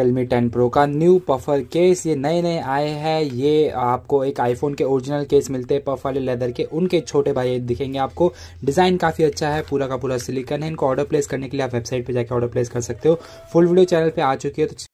Realme ten pro का new puffer case ये नए नए आए हैं ये आपको एक आईफोन के ओरिजिनल केस मिलते हैं पफ वाले लेदर के उनके छोटे भाई दिखेंगे आपको डिज़ाइन काफ़ी अच्छा है पूरा का पूरा सिलिकन है इनको ऑर्डर प्लेस करने के लिए आप वेबसाइट पर जाकर ऑर्डर प्लेस कर सकते हो फुल वीडियो चैनल पर आ चुकी है तो